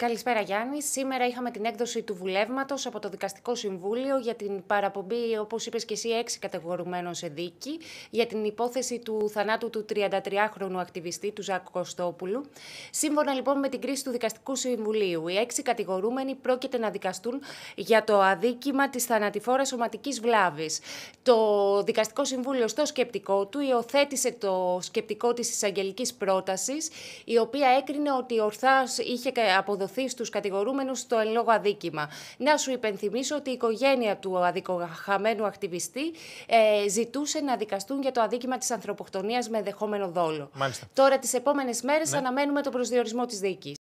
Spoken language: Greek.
Καλησπέρα Γιάννη. Σήμερα είχαμε την έκδοση του βουλεύματος από το Δικαστικό Συμβούλιο για την παραπομπή, όπως είπες και εσύ, έξι κατηγορουμένων σε δίκη για την υπόθεση του θανάτου του 33χρονου ακτιβιστή του Ζακ Κωστόπουλου. Σύμφωνα λοιπόν με την κρίση του Δικαστικού Συμβουλίου, οι έξι κατηγορούμενοι πρόκειται να δικαστούν για το αδίκημα της θανατηφόρας σωματικής βλάβης. Το Δικαστικό Συμβούλιο, στο σκεπτικό του, υιοθέτησε το σκεπτικό της εισαγγελικής πρότασης, η οποία έκρινε ότι ορθάς είχε αποδοθεί δοθεί στους κατηγορούμενους στο εν λόγω αδίκημα. Να σου υπενθυμίσω ότι η οικογένεια του αδικοχαμένου ακτιβιστή ε, ζητούσε να δικαστούν για το αδίκημα της ανθρωποκτονίας με ενδεχόμενο δόλο. Τώρα, τις επόμενες μέρες, ναι. αναμένουμε τον προσδιορισμό της δίκη.